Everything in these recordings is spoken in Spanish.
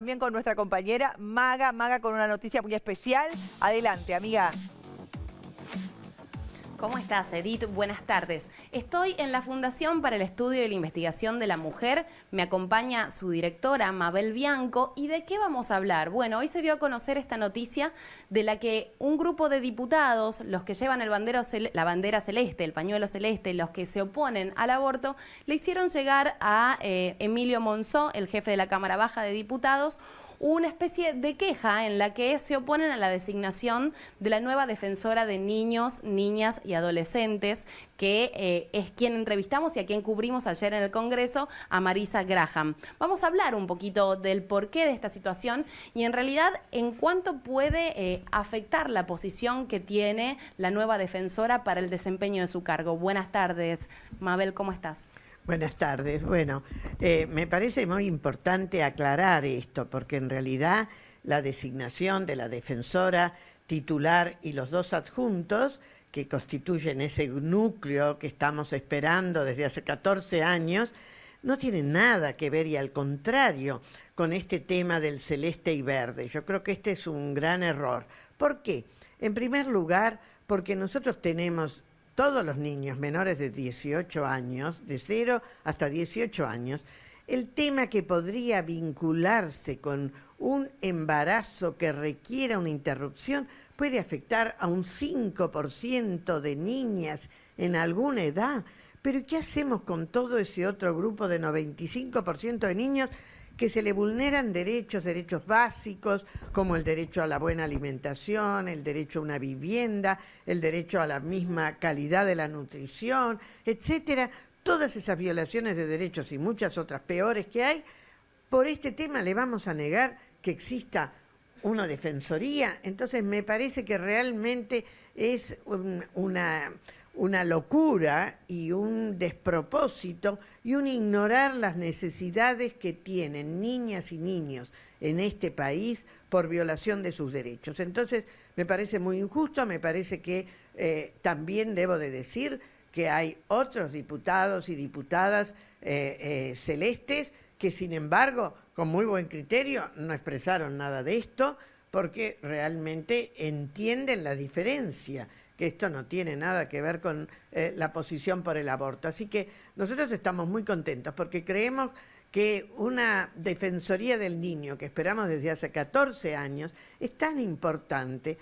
También con nuestra compañera Maga, Maga con una noticia muy especial. Adelante, amiga. ¿Cómo estás, Edith? Buenas tardes. Estoy en la Fundación para el Estudio y la Investigación de la Mujer. Me acompaña su directora, Mabel Bianco. ¿Y de qué vamos a hablar? Bueno, hoy se dio a conocer esta noticia de la que un grupo de diputados, los que llevan la bandera celeste, el pañuelo celeste, los que se oponen al aborto, le hicieron llegar a eh, Emilio Monzó, el jefe de la Cámara Baja de Diputados, una especie de queja en la que se oponen a la designación de la nueva defensora de niños, niñas y adolescentes, que eh, es quien entrevistamos y a quien cubrimos ayer en el Congreso, a Marisa Graham. Vamos a hablar un poquito del porqué de esta situación y en realidad en cuánto puede eh, afectar la posición que tiene la nueva defensora para el desempeño de su cargo. Buenas tardes, Mabel, ¿cómo estás? Buenas tardes. Bueno, eh, me parece muy importante aclarar esto, porque en realidad la designación de la defensora titular y los dos adjuntos que constituyen ese núcleo que estamos esperando desde hace 14 años, no tiene nada que ver y al contrario con este tema del celeste y verde. Yo creo que este es un gran error. ¿Por qué? En primer lugar, porque nosotros tenemos todos los niños menores de 18 años, de 0 hasta 18 años, el tema que podría vincularse con un embarazo que requiera una interrupción puede afectar a un 5% de niñas en alguna edad. Pero ¿qué hacemos con todo ese otro grupo de 95% de niños que se le vulneran derechos, derechos básicos, como el derecho a la buena alimentación, el derecho a una vivienda, el derecho a la misma calidad de la nutrición, etcétera. Todas esas violaciones de derechos y muchas otras peores que hay, por este tema le vamos a negar que exista una defensoría. Entonces me parece que realmente es una una locura y un despropósito y un ignorar las necesidades que tienen niñas y niños en este país por violación de sus derechos. Entonces, me parece muy injusto, me parece que eh, también debo de decir que hay otros diputados y diputadas eh, eh, celestes que, sin embargo, con muy buen criterio, no expresaron nada de esto porque realmente entienden la diferencia que esto no tiene nada que ver con eh, la posición por el aborto. Así que nosotros estamos muy contentos porque creemos que una defensoría del niño que esperamos desde hace 14 años es tan importante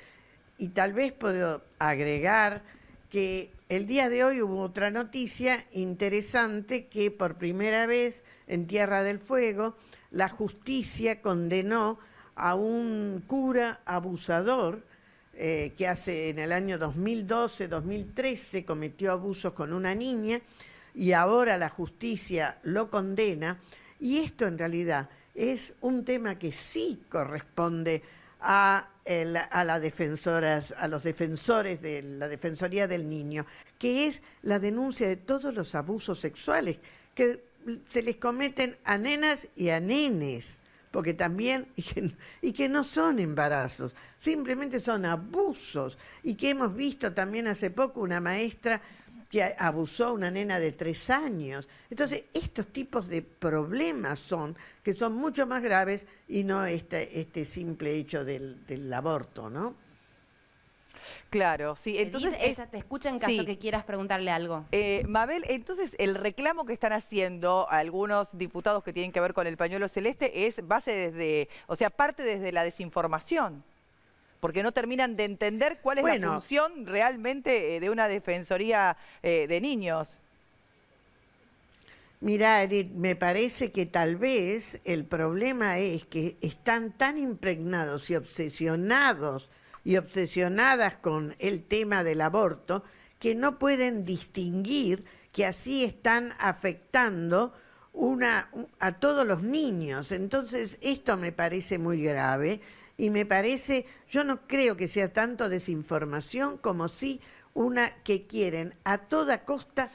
y tal vez puedo agregar que el día de hoy hubo otra noticia interesante que por primera vez en Tierra del Fuego la justicia condenó a un cura abusador eh, que hace en el año 2012-2013 cometió abusos con una niña y ahora la justicia lo condena. Y esto en realidad es un tema que sí corresponde a, a, las defensoras, a los defensores de la Defensoría del Niño, que es la denuncia de todos los abusos sexuales que se les cometen a nenas y a nenes porque también, y que, no son embarazos, simplemente son abusos, y que hemos visto también hace poco una maestra que abusó a una nena de tres años. Entonces, estos tipos de problemas son, que son mucho más graves y no este, este simple hecho del aborto, ¿no? Claro, sí. Entonces ella te escucha en caso que quieras preguntarle algo. Eh, Mabel, entonces el reclamo que están haciendo algunos diputados que tienen que ver con el pañuelo celeste es base desde, o sea, parte desde la desinformación porque no terminan de entender cuál es la función realmente eh, de una defensoría eh, de niños. Mira, Edith, me parece que tal vez el problema es que están tan impregnados y obsesionados y obsesionadas con el tema del aborto que no pueden distinguir que así están afectando una, a todos los niños. Entonces, esto me parece muy grave y me parece, yo no creo que sea tanto desinformación como sí una que quieren a toda costa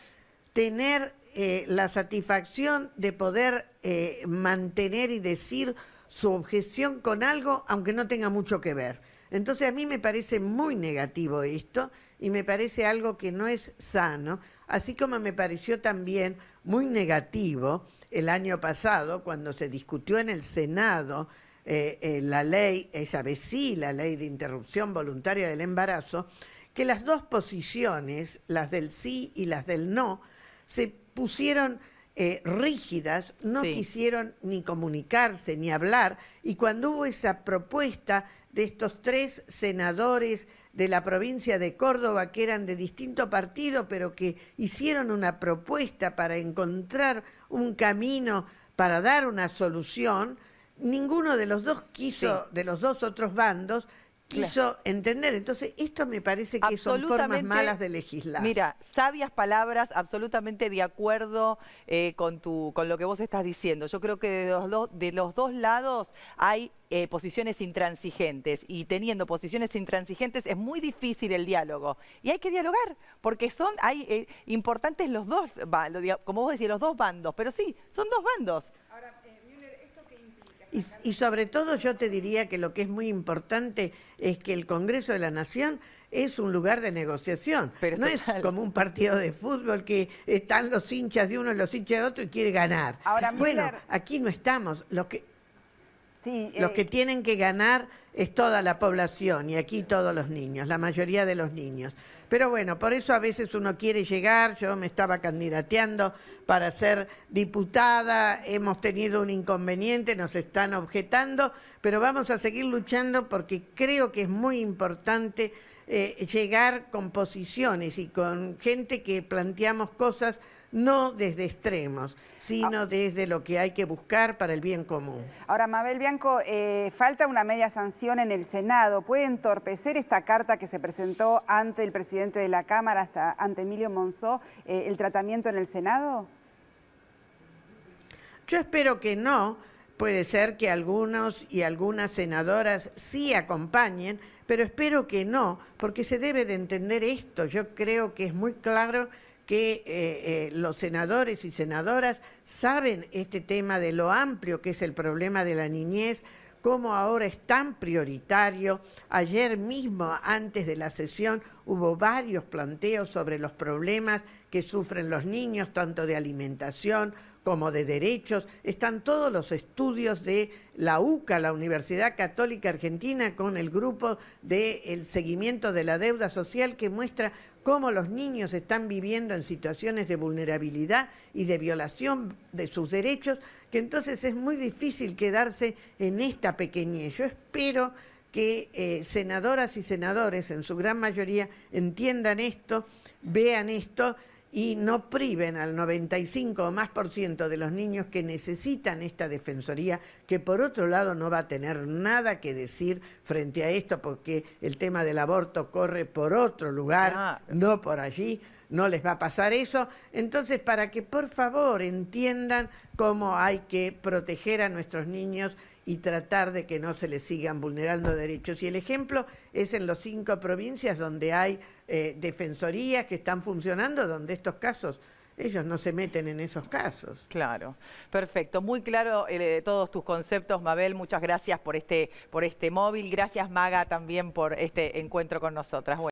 tener eh, la satisfacción de poder eh, mantener y decir su objeción con algo, aunque no tenga mucho que ver. Entonces a mí me parece muy negativo esto y me parece algo que no es sano, así como me pareció también muy negativo el año pasado cuando se discutió en el Senado eh, eh, la ley, esa vez sí, la ley de interrupción voluntaria del embarazo, que las dos posiciones, las del sí y las del no, se pusieron eh, rígidas, no quisieron ni comunicarse ni hablar, y cuando hubo esa propuesta de estos tres senadores de la provincia de Córdoba que eran de distinto partido, pero que hicieron una propuesta para encontrar un camino para dar una solución, ninguno de los dos quiso, de los dos otros bandos, quiso entender. Entonces, esto me parece que son formas malas de legislar. Mira, sabias palabras, absolutamente de acuerdo eh, con, tu, con lo que vos estás diciendo. Yo creo que de los, de los dos lados hay eh, posiciones intransigentes y teniendo posiciones intransigentes es muy difícil el diálogo. Y hay que dialogar, porque son hay eh, importantes los dos, como vos decís, los dos bandos, pero sí, son dos bandos. Y, sobre todo yo te diría que lo que es muy importante es que el Congreso de la Nación es un lugar de negociación. Pero no es como un partido de fútbol que están los hinchas de uno y los hinchas de otro y quiere ganar. Ahora, bueno, aquí no estamos. lo que, los que eh, tienen que ganar es toda la población y aquí todos los niños, la mayoría de los niños. Pero bueno, por eso a veces uno quiere llegar, yo me estaba candidateando para ser diputada, hemos tenido un inconveniente, nos están objetando, pero vamos a seguir luchando porque creo que es muy importante eh, llegar con posiciones y con gente que planteamos cosas no desde extremos, sino ah. desde lo que hay que buscar para el bien común. Ahora, Mabel Bianco, eh, falta una media sanción en el Senado. ¿Puede entorpecer esta carta que se presentó ante el presidente de la Cámara, hasta ante Emilio Monzó, eh, el tratamiento en el Senado? Yo espero que no. Puede ser que algunos y algunas senadoras sí acompañen, pero espero que no, porque se debe de entender esto. Yo creo que es muy claro que eh, eh, los senadores y senadoras saben este tema de lo amplio que es el problema de la niñez, cómo ahora es tan prioritario. Ayer mismo, antes de la sesión, hubo varios planteos sobre los problemas que sufren los niños, tanto de alimentación como de derechos. Están todos los estudios de la UCA, la Universidad Católica Argentina, con el grupo del de seguimiento de la deuda social que muestra cómo los niños están viviendo en situaciones de vulnerabilidad y de violación de sus derechos, que entonces es muy difícil quedarse en esta pequeñez. Yo espero que eh, senadoras y senadores, en su gran mayoría, entiendan esto, vean esto y no priven al 95 o más por ciento de los niños que necesitan esta defensoría, que por otro lado no va a tener nada que decir frente a esto, porque el tema del aborto corre por otro lugar, no por allí, no les va a pasar eso. Entonces, para que por favor entiendan cómo hay que proteger a nuestros niños y tratar de que no se les sigan vulnerando derechos. Y el ejemplo es en las cinco provincias donde hay eh, defensorías que están funcionando, donde estos casos ellos no se meten en esos casos. Claro, perfecto. Muy claro eh, todos tus conceptos, Mabel. Muchas gracias por este, por este móvil. Gracias, Maga, también por este encuentro con nosotras.